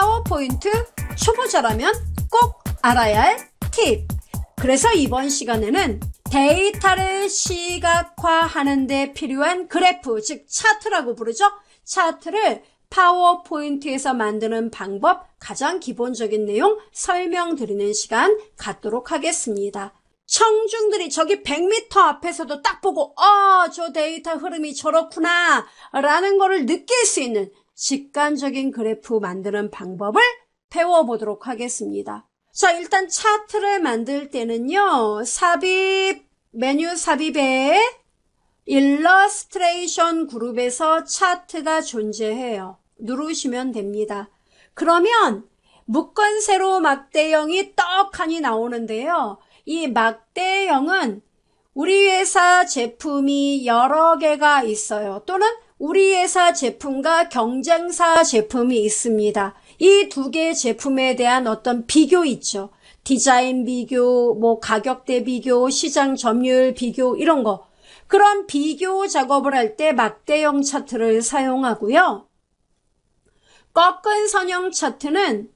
파워포인트 초보자라면 꼭 알아야 할 팁! 그래서 이번 시간에는 데이터를 시각화하는 데 필요한 그래프, 즉 차트라고 부르죠? 차트를 파워포인트에서 만드는 방법, 가장 기본적인 내용 설명드리는 시간 갖도록 하겠습니다. 청중들이 저기 100m 앞에서도 딱 보고 어, 저 데이터 흐름이 저렇구나 라는 거를 느낄 수 있는 직관적인 그래프 만드는 방법을 배워보도록 하겠습니다. 자, 일단 차트를 만들 때는요. 삽입, 메뉴 삽입에 일러스트레이션 그룹에서 차트가 존재해요. 누르시면 됩니다. 그러면 묶은세로 막대형이 떡하니 나오는데요. 이 막대형은 우리 회사 제품이 여러 개가 있어요. 또는 우리 회사 제품과 경쟁사 제품이 있습니다. 이 두 개의 제품에 대한 어떤 비교 있죠. 디자인 비교, 뭐 가격대 비교, 시장 점유율 비교 이런 거. 그런 비교 작업을 할 때 막대형 차트를 사용하고요. 꺾은 선형 차트는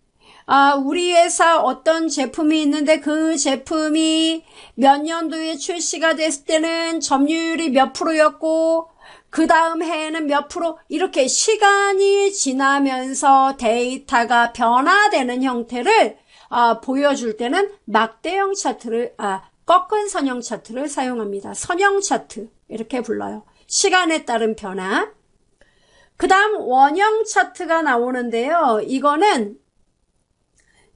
아, 우리 회사 어떤 제품이 있는데 그 제품이 몇 년도에 출시가 됐을 때는 점유율이 몇 프로였고 그 다음 해에는 몇 프로 이렇게 시간이 지나면서 데이터가 변화되는 형태를 아, 보여줄 때는 막대형 차트를 아, 꺾은 선형 차트를 사용합니다. 선형 차트 이렇게 불러요. 시간에 따른 변화. 그 다음 원형 차트가 나오는데요. 이거는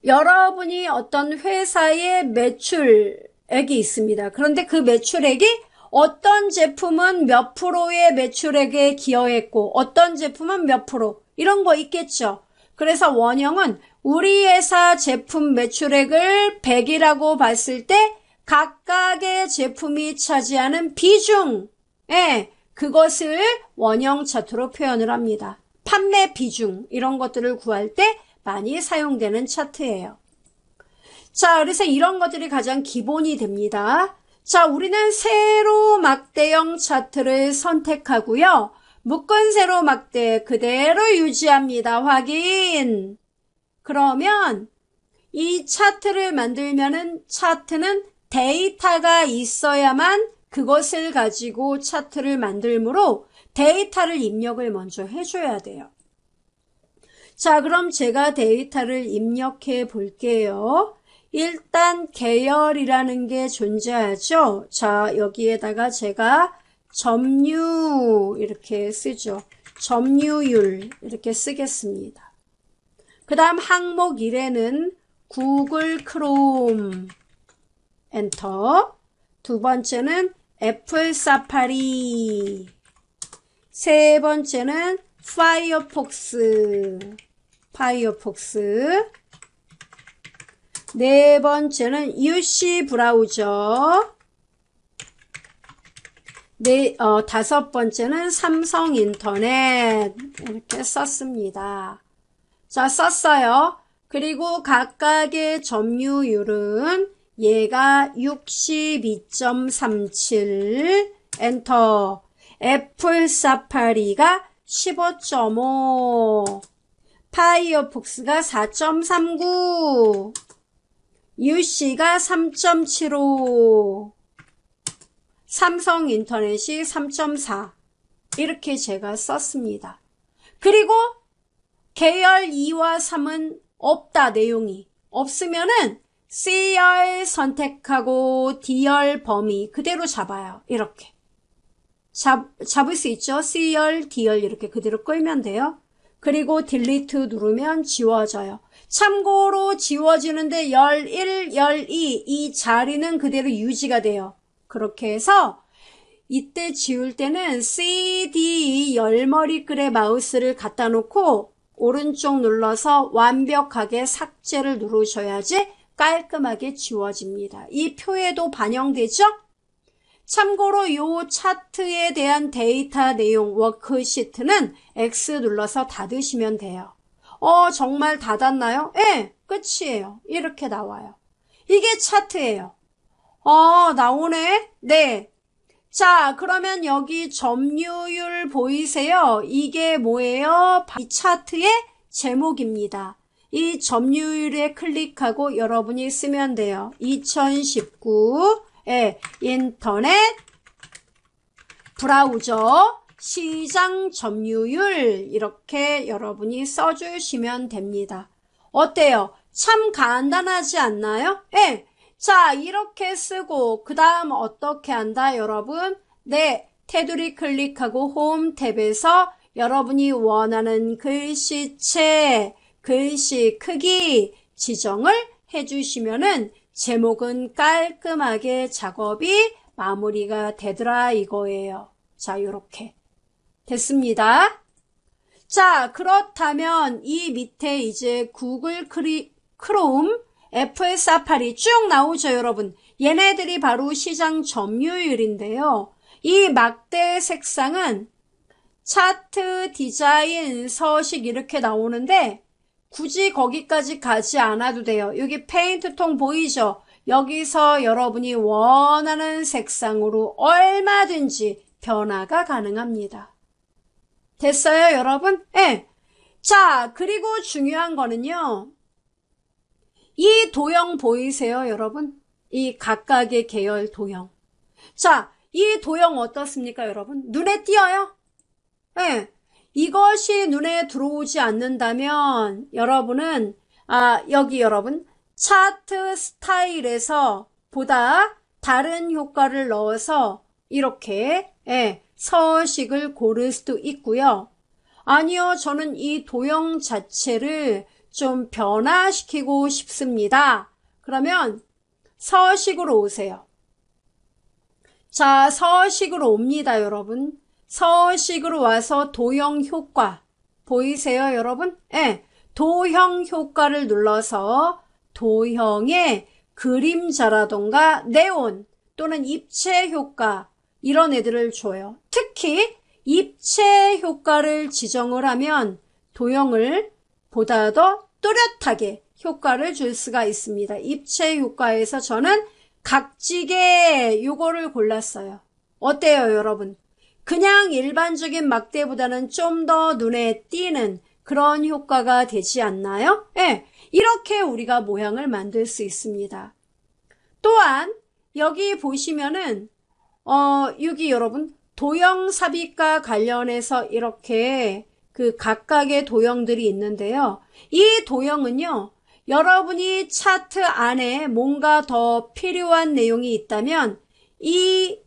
여러분이 어떤 회사의 매출액이 있습니다. 그런데 그 매출액이 어떤 제품은 몇 프로의 매출액에 기여했고 어떤 제품은 몇 프로 이런 거 있겠죠. 그래서 원형은 우리 회사 제품 매출액을 100이라고 봤을 때 각각의 제품이 차지하는 비중 에 예, 그것을 원형 차트로 표현을 합니다. 판매 비중 이런 것들을 구할 때 많이 사용되는 차트예요. 자, 그래서 이런 것들이 가장 기본이 됩니다. 자, 우리는 세로 막대형 차트를 선택하고요. 묶은 세로 막대 그대로 유지합니다. 확인! 그러면 이 차트를 만들면은 차트는 데이터가 있어야만 그것을 가지고 차트를 만들므로 데이터를 입력을 먼저 해줘야 돼요. 자, 그럼 제가 데이터를 입력해 볼게요. 일단 계열이라는 게 존재하죠. 자, 여기에다가 제가 점유 이렇게 쓰죠. 점유율 이렇게 쓰겠습니다. 그 다음 항목 1에는 구글 크롬 엔터 두 번째는 애플 사파리 세 번째는 파이어폭스 파이어폭스 네 번째는 UC 브라우저 네, 어, 다섯 번째는 삼성 인터넷 이렇게 썼습니다. 자, 썼어요. 그리고 각각의 점유율은 얘가 62.37 엔터 애플 사파리가 15.5 파이어폭스가 4.39 UC가 3.75 삼성인터넷이 3.4 이렇게 제가 썼습니다. 그리고 계열 2와 3은 없다 내용이 없으면은 c r 선택하고 D열 범위 그대로 잡아요. 이렇게 잡, 잡을 수 있죠. c r D열 이렇게 그대로 끌면 돼요. 그리고 딜리트 누르면 지워져요. 참고로 지워지는데 11, 12 이 자리는 그대로 유지가 돼요. 그렇게 해서 이때 지울 때는 C, D, e 열머리글의 마우스를 갖다 놓고 오른쪽 눌러서 완벽하게 삭제를 누르셔야지 깔끔하게 지워집니다. 이 표에도 반영되죠? 참고로 이 차트에 대한 데이터 내용 워크시트는 X 눌러서 닫으시면 돼요. 어, 정말 닫았나요? 예, 끝이에요. 이렇게 나와요. 이게 차트예요. 어, 나오네? 네. 자, 그러면 여기 점유율 보이세요? 이게 뭐예요? 이 차트의 제목입니다. 이 점유율에 클릭하고 여러분이 쓰면 돼요. 2019 예, 인터넷 브라우저 시장 점유율 이렇게 여러분이 써주시면 됩니다. 어때요? 참 간단하지 않나요? 예. 자, 이렇게 쓰고 그 다음 어떻게 한다 여러분? 네, 테두리 클릭하고 홈 탭에서 여러분이 원하는 글씨체, 글씨 크기 지정을 해주시면은 제목은 깔끔하게 작업이 마무리가 되더라 이거예요. 자, 요렇게. 됐습니다. 자, 그렇다면 이 밑에 이제 구글 크리, 크롬, 애플 사파리 쭉 나오죠, 여러분. 얘네들이 바로 시장 점유율인데요. 이 막대 색상은 차트, 디자인, 서식 이렇게 나오는데 굳이 거기까지 가지 않아도 돼요. 여기 페인트통 보이죠? 여기서 여러분이 원하는 색상으로 얼마든지 변화가 가능합니다. 됐어요, 여러분? 예. 네. 자, 그리고 중요한 거는요. 이 도형 보이세요, 여러분? 이 각각의 계열 도형. 자, 이 도형 어떻습니까, 여러분? 눈에 띄어요? 예. 네. 이것이 눈에 들어오지 않는다면 여러분은 아, 여기 여러분 차트 스타일에서 보다 다른 효과를 넣어서 이렇게 예, 서식을 고를 수도 있고요. 아니요, 저는 이 도형 자체를 좀 변화시키고 싶습니다. 그러면 서식으로 오세요. 자, 서식으로 옵니다, 여러분. 서식으로 와서 도형 효과. 보이세요, 여러분? 예. 네, 도형 효과를 눌러서 도형의 그림자라던가 네온 또는 입체 효과 이런 애들을 줘요. 특히 입체 효과를 지정을 하면 도형을 보다 더 또렷하게 효과를 줄 수가 있습니다. 입체 효과에서 저는 각지게 요거를 골랐어요. 어때요 여러분? 그냥 일반적인 막대보다는 좀 더 눈에 띄는 그런 효과가 되지 않나요? 예, 네, 이렇게 우리가 모양을 만들 수 있습니다. 또한 여기 보시면은 어, 여기 여러분 도형삽입과 관련해서 이렇게 그 각각의 도형들이 있는데요. 이 도형은요. 여러분이 차트 안에 뭔가 더 필요한 내용이 있다면 이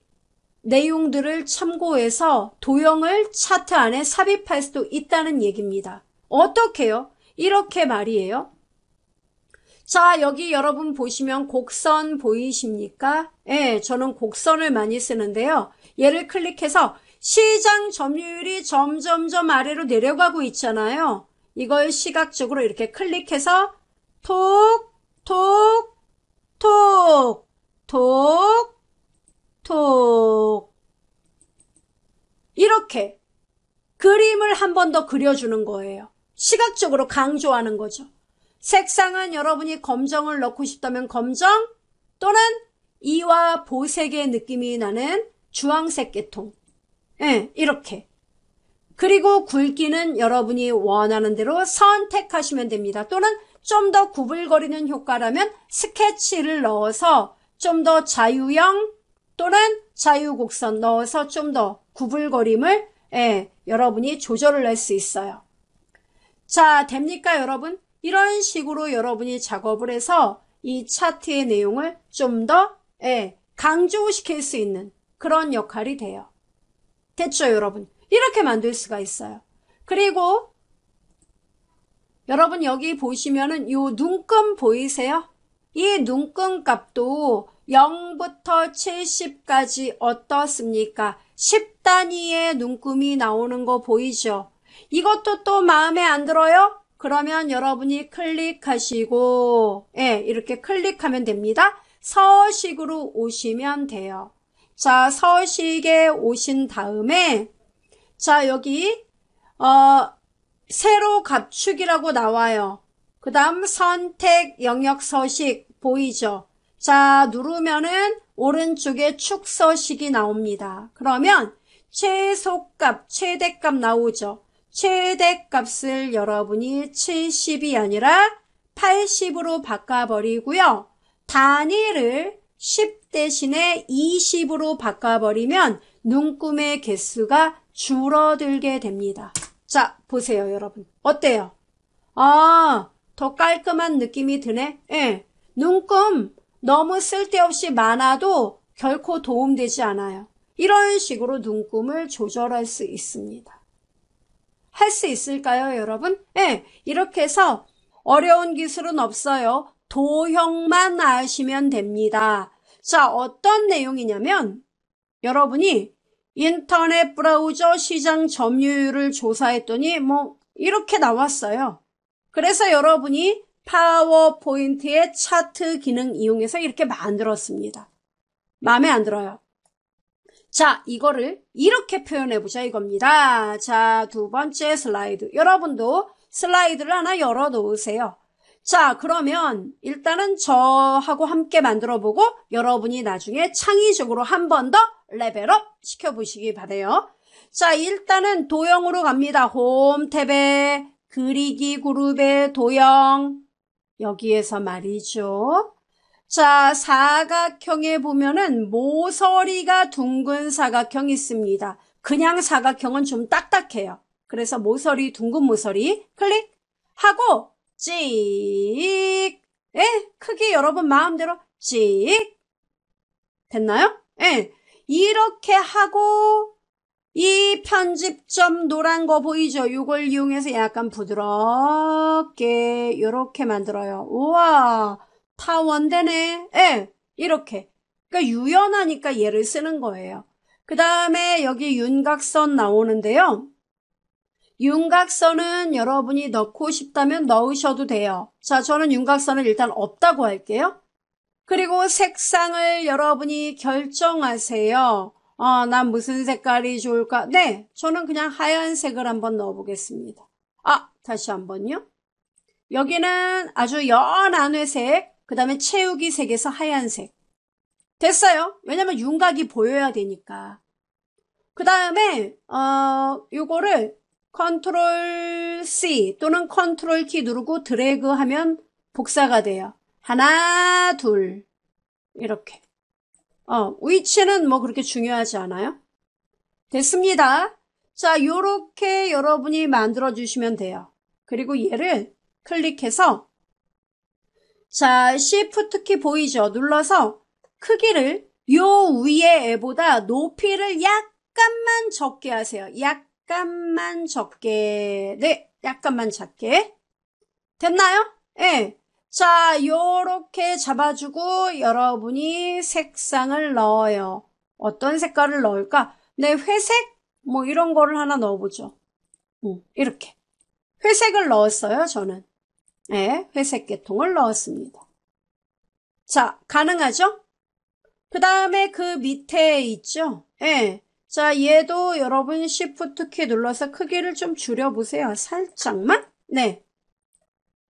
내용들을 참고해서 도형을 차트 안에 삽입할 수도 있다는 얘기입니다. 어떻게요? 이렇게 말이에요. 자, 여기 여러분 보시면 곡선 보이십니까? 예, 저는 곡선을 많이 쓰는데요. 얘를 클릭해서 시장 점유율이 점점점 아래로 내려가고 있잖아요. 이걸 시각적으로 이렇게 클릭해서 톡, 톡, 톡, 톡, 톡. 이렇게 그림을 한 번 더 그려주는 거예요. 시각적으로 강조하는 거죠. 색상은 여러분이 검정을 넣고 싶다면 검정 또는 이와 보색의 느낌이 나는 주황색 계통. 예, 네, 이렇게. 그리고 굵기는 여러분이 원하는 대로 선택하시면 됩니다. 또는 좀 더 구불거리는 효과라면 스케치를 넣어서 좀 더 자유형 또는 자유곡선 넣어서 좀 더 구불거림을 예, 여러분이 조절을 할 수 있어요. 자, 됩니까 여러분? 이런 식으로 여러분이 작업을 해서 이 차트의 내용을 좀더 예, 강조시킬 수 있는 그런 역할이 돼요. 됐죠 여러분? 이렇게 만들 수가 있어요. 그리고 여러분 여기 보시면은 요 눈금 보이세요? 이 눈금 값도 0부터 70까지 어떻습니까? 10단위의 눈금이 나오는 거 보이죠? 이것도 또 마음에 안 들어요? 그러면 여러분이 클릭하시고 예, 이렇게 클릭하면 됩니다. 서식으로 오시면 돼요. 자, 서식에 오신 다음에 자, 여기 어 새로 갖축이라고 나와요. 그 다음 선택 영역 서식 보이죠? 자, 누르면은 오른쪽에 축 서식이 나옵니다. 그러면 최소값, 최대값 나오죠. 최대값을 여러분이 70이 아니라 80으로 바꿔버리고요. 단위를 10 대신에 20으로 바꿔버리면 눈금의 개수가 줄어들게 됩니다. 자, 보세요, 여러분. 어때요? 아, 더 깔끔한 느낌이 드네? 예. 눈금 너무 쓸데없이 많아도 결코 도움되지 않아요. 이런 식으로 눈금을 조절할 수 있습니다. 할수 있을까요, 여러분? 예, 네, 이렇게 해서 어려운 기술은 없어요. 도형만 아시면 됩니다. 자, 어떤 내용이냐면 여러분이 인터넷 브라우저 시장 점유율을 조사했더니 뭐 이렇게 나왔어요. 그래서 여러분이 파워포인트의 차트 기능 이용해서 이렇게 만들었습니다. 마음에 안 들어요. 자, 이거를 이렇게 표현해 보자 이겁니다. 자, 두 번째 슬라이드. 여러분도 슬라이드를 하나 열어 놓으세요. 자, 그러면 일단은 저하고 함께 만들어 보고 여러분이 나중에 창의적으로 한 번 더 레벨업 시켜보시기 바래요. 자, 일단은 도형으로 갑니다. 홈 탭에 그리기 그룹의 도형 여기에서 말이죠. 자, 사각형에 보면은 모서리가 둥근 사각형이 있습니다. 그냥 사각형은 좀 딱딱해요. 그래서 모서리, 둥근 모서리 클릭 하고 찍. 예, 크기 여러분 마음대로 찍. 됐나요? 예. 이렇게 하고 이 편집점 노란 거 보이죠? 이걸 이용해서 약간 부드럽게 이렇게 만들어요. 우와. 타 원되네. 예. 이렇게. 그러니까 유연하니까 얘를 쓰는 거예요. 그 다음에 여기 윤곽선 나오는데요. 윤곽선은 여러분이 넣고 싶다면 넣으셔도 돼요. 자, 저는 윤곽선은 일단 없다고 할게요. 그리고 색상을 여러분이 결정하세요. 어, 난 무슨 색깔이 좋을까? 네, 저는 그냥 하얀색을 한번 넣어보겠습니다. 아, 다시 한번요. 여기는 아주 연한 회색, 그 다음에 채우기 색에서 하얀색. 됐어요. 왜냐면 윤곽이 보여야 되니까. 그 다음에 어 요거를 컨트롤 C 또는 컨트롤 키 누르고 드래그 하면 복사가 돼요. 하나, 둘 이렇게. 어 위치는 뭐 그렇게 중요하지 않아요? 됐습니다. 자 요렇게 여러분이 만들어 주시면 돼요. 그리고 얘를 클릭해서 자, Shift 키 보이죠? 눌러서 크기를 요 위에 애보다 높이를 약간만 적게 하세요. 약간만 적게. 네, 약간만 작게. 됐나요? 예. 네. 자, 요렇게 잡아주고 여러분이 색상을 넣어요. 어떤 색깔을 넣을까? 네, 회색? 뭐 이런 거를 하나 넣어보죠. 음, 이렇게. 회색을 넣었어요, 저는. 예, 네, 회색계통을 넣었습니다. 자, 가능하죠? 그 다음에 그 밑에 있죠? 예. 자, 얘도 여러분 Shift 키 눌러서 크기를 좀 줄여보세요. 살짝만. 네.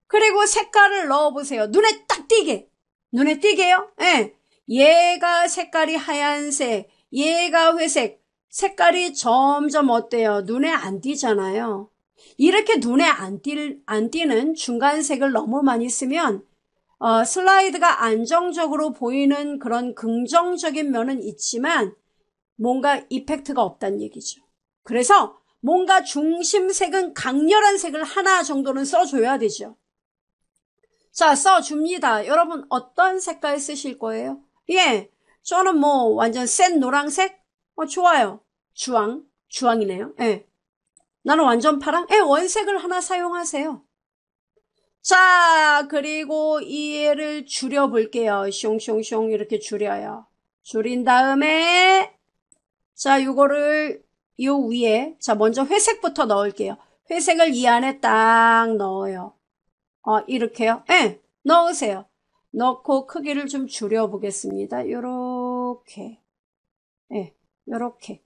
그리고 색깔을 넣어보세요. 눈에 딱 띄게. 눈에 띄게요? 예. 얘가 색깔이 하얀색, 얘가 회색. 색깔이 점점 어때요? 눈에 안 띄잖아요. 이렇게 눈에 안, 띄, 안 띄는 중간색을 너무 많이 쓰면 어, 슬라이드가 안정적으로 보이는 그런 긍정적인 면은 있지만 뭔가 이펙트가 없다는 얘기죠. 그래서 뭔가 중심색은 강렬한 색을 하나 정도는 써줘야 되죠. 자, 써줍니다. 여러분 어떤 색깔 쓰실 거예요? 예, 저는 뭐 완전 센 노란색? 어, 좋아요. 주황, 주황이네요. 예. 나는 완전 파랑의 예, 원색을 하나 사용하세요. 자 그리고 이를 해 줄여 볼게요. 슝슝슝 이렇게 줄여요. 줄인 다음에 자 요거를 요 위에 자 먼저 회색부터 넣을게요. 회색을 이 안에 딱 넣어요. 어 이렇게요. 예 넣으세요. 넣고 크기를 좀 줄여 보겠습니다. 요렇게 예 요렇게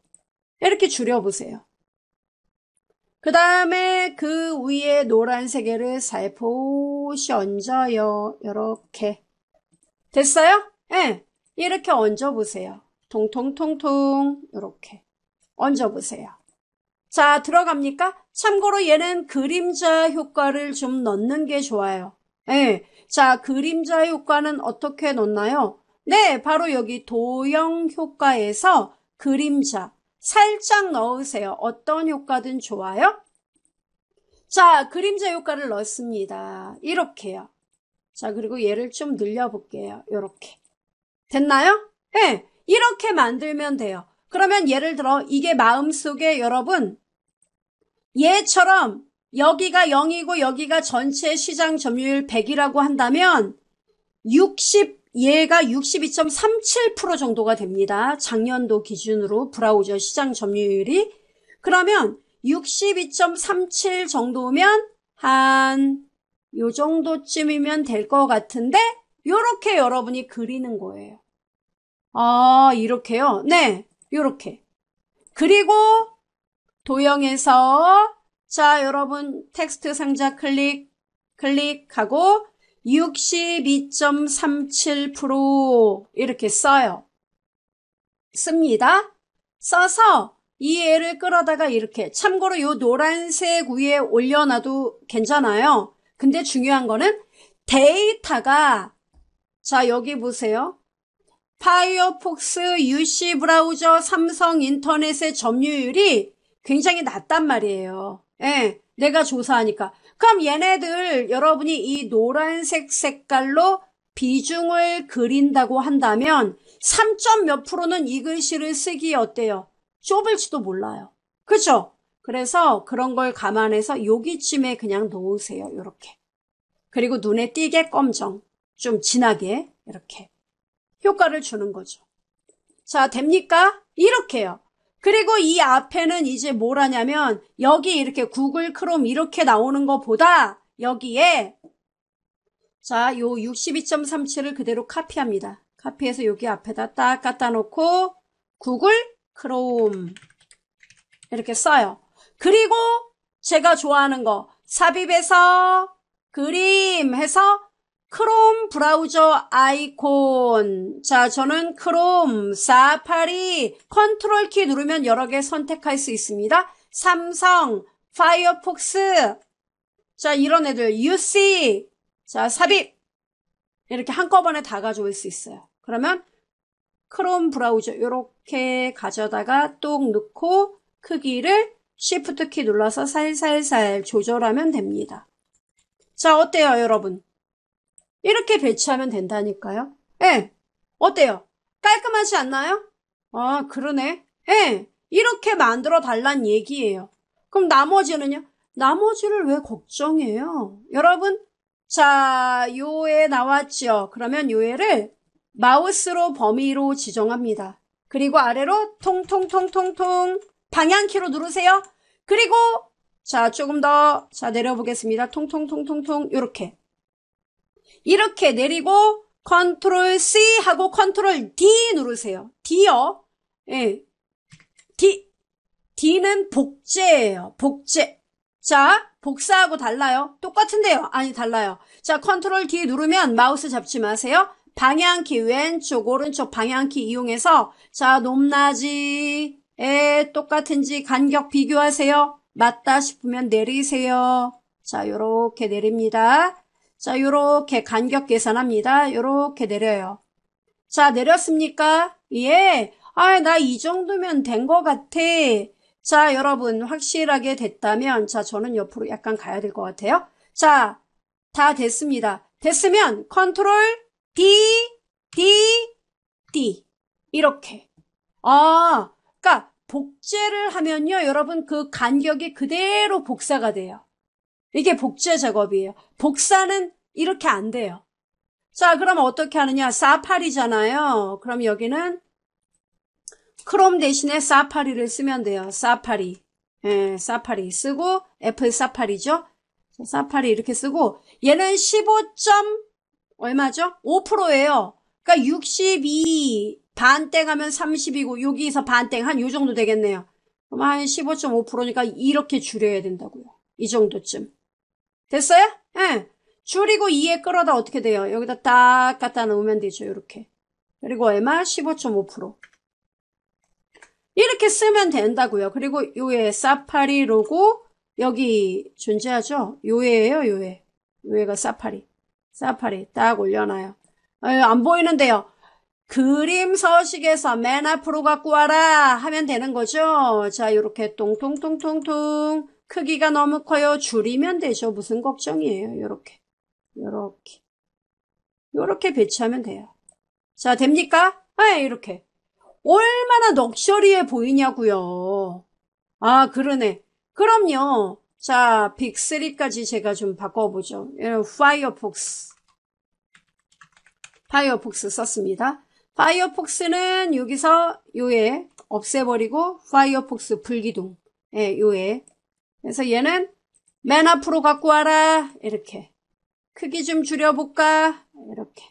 이렇게 줄여 보세요. 그 다음에 그 위에 노란색을 살포시 얹어요. 이렇게 됐어요? 예, 네. 이렇게 얹어보세요. 통통통통 이렇게 얹어보세요. 자, 들어갑니까? 참고로 얘는 그림자 효과를 좀 넣는 게 좋아요. 예. 네. 자, 그림자 효과는 어떻게 넣나요? 네, 바로 여기 도형 효과에서 그림자, 살짝 넣으세요. 어떤 효과든 좋아요. 자, 그림자 효과를 넣습니다. 이렇게요. 자, 그리고 얘를 좀 늘려볼게요. 이렇게 됐나요? 예, 네, 이렇게 만들면 돼요. 그러면 예를 들어 이게 마음속에 여러분 얘처럼 여기가 0이고 여기가 전체 시장 점유율 100이라고 한다면 60 얘가 62.37% 정도가 됩니다. 작년도 기준으로 브라우저 시장 점유율이 그러면 62.37 정도면 한 요 정도쯤이면 될 것 같은데 요렇게 여러분이 그리는 거예요. 아 이렇게요? 네 요렇게 그리고 도형에서 자 여러분 텍스트 상자 클릭 클릭하고 62.37% 이렇게 써요. 씁니다. 써서 이 애를 끌어다가 이렇게 참고로 요 노란색 위에 올려놔도 괜찮아요. 근데 중요한 거는 데이터가 자 여기 보세요. 파이어폭스, UC 브라우저, 삼성 인터넷의 점유율이 굉장히 낮단 말이에요. 예, 내가 조사하니까. 그럼 얘네들 여러분이 이 노란색 색깔로 비중을 그린다고 한다면 3. 몇 프로는 이 글씨를 쓰기 어때요? 좁을지도 몰라요. 그렇죠? 그래서 그런 걸 감안해서 여기쯤에 그냥 놓으세요. 이렇게. 그리고 눈에 띄게 검정. 좀 진하게 이렇게 효과를 주는 거죠. 자, 됩니까? 이렇게요. 그리고 이 앞에는 이제 뭐라냐면 여기 이렇게 구글 크롬 이렇게 나오는 것보다 여기에 자, 요 62.37을 그대로 카피합니다. 카피해서 여기 앞에다 딱 갖다 놓고 구글 크롬 이렇게 써요. 그리고 제가 좋아하는 거 삽입해서 그림 해서 크롬 브라우저 아이콘 자 저는 크롬, 사파리, 컨트롤 키 누르면 여러 개 선택할 수 있습니다. 삼성, 파이어폭스 자 이런 애들 UC 자 삽입 이렇게 한꺼번에 다 가져올 수 있어요. 그러면 크롬 브라우저 이렇게 가져다가 똑 넣고 크기를 Shift 키 눌러서 살살살 조절하면 됩니다. 자 어때요 여러분? 이렇게 배치하면 된다니까요. 예. 어때요? 깔끔하지 않나요? 아, 그러네. 예. 이렇게 만들어 달란 얘기예요. 그럼 나머지는요? 나머지를 왜 걱정해요? 여러분, 자, 요에 나왔죠. 그러면 요에를 마우스로 범위로 지정합니다. 그리고 아래로 통통통통통 방향키로 누르세요. 그리고 자, 조금 더 자, 내려보겠습니다. 통통통통통 요렇게 이렇게 내리고 컨트롤 C 하고 컨트롤 D 누르세요. D요. 예. D. D는 복제예요. 복제. 자, 복사하고 달라요. 똑같은데요. 아니, 달라요. 자, 컨트롤 D 누르면 마우스 잡지 마세요. 방향키 왼쪽 오른쪽 방향키 이용해서 자 높낮이에 똑같은지 간격 비교하세요. 맞다 싶으면 내리세요. 자 이렇게 내립니다. 자, 요렇게 간격 계산합니다. 요렇게 내려요. 자, 내렸습니까? 예. 아, 나 이 정도면 된 것 같아. 자, 여러분 확실하게 됐다면 자, 저는 옆으로 약간 가야 될 것 같아요. 자, 다 됐습니다. 됐으면 컨트롤 D, D, D 이렇게. 아, 그니까 복제를 하면요, 여러분 그 간격이 그대로 복사가 돼요. 이게 복제 작업이에요. 복사는 이렇게 안 돼요. 자, 그럼 어떻게 하느냐? 사파리잖아요. 그럼 여기는 크롬 대신에 사파리를 쓰면 돼요. 사파리. 예, 사파리 쓰고 애플 사파리죠. 사파리 이렇게 쓰고 얘는 15. 얼마죠? 5%예요. 그러니까 62 반땡 하면 30이고 여기서 반땡 한요 정도 되겠네요. 그럼 한 15.5%니까 이렇게 줄여야 된다고요. 이 정도쯤. 됐어요? 예. 줄이고 2에 끌어다 어떻게 돼요? 여기다 딱 갖다 놓으면 되죠. 이렇게. 그리고 얼마? 15.5% 이렇게 쓰면 된다고요. 그리고 요에 사파리 로고 여기 존재하죠? 요에예요. 요에. 요에가 사파리. 사파리 딱 올려놔요. 에이, 어, 안 보이는데요. 그림 서식에서 맨 앞으로 갖고 와라 하면 되는 거죠. 자, 요렇게 똥똥똥똥똥 크기가 너무 커요. 줄이면 되죠. 무슨 걱정이에요. 요렇게. 요렇게. 요렇게 배치하면 돼요. 자, 됩니까? 네, 이렇게. 얼마나 넉셔리해 보이냐고요. 아, 그러네. 그럼요. 자, 빅3까지 제가 좀 바꿔보죠. 예, 파이어폭스. 파이어폭스 썼습니다. 파이어폭스는 여기서 요에 없애버리고 파이어폭스 불기둥. 예, 요에 그래서 얘는 맨 앞으로 갖고 와라. 이렇게. 크기 좀 줄여볼까? 이렇게.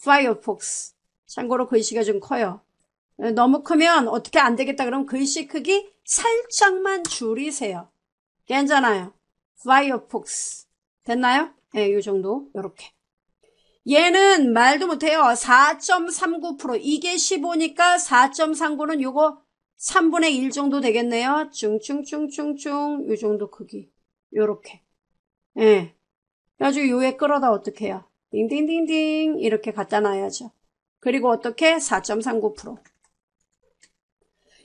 Firefox. 참고로 글씨가 좀 커요. 너무 크면 어떻게 안 되겠다 그러면 글씨 크기 살짝만 줄이세요. 괜찮아요. Firefox. 됐나요? 예, 네, 이 정도. 이렇게 얘는 말도 못해요. 4.39% 이게 15니까 4.39는 요거 3분의 1 정도 되겠네요. 충충충충충 요 정도 크기 요렇게 예. 그래가지고 요에 끌어다 어떻게 해요? 딩딩딩딩 이렇게 갖다 놔야죠. 그리고 어떻게? 4.39%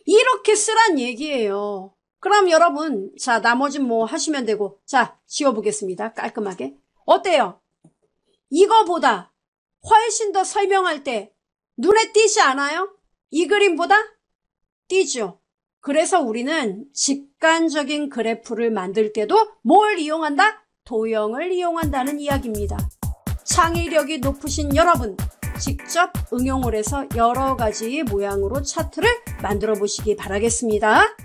이렇게 쓰란 얘기예요. 그럼 여러분 자 나머지 뭐 하시면 되고 자 지워보겠습니다. 깔끔하게 어때요? 이거보다 훨씬 더 설명할 때 눈에 띄지 않아요? 이 그림보다 뛰죠. 그래서 우리는 직관적인 그래프를 만들 때도 뭘 이용한다? 도형을 이용한다는 이야기입니다. 창의력이 높으신 여러분, 직접 응용을 해서 여러 가지 모양으로 차트를 만들어 보시기 바라겠습니다.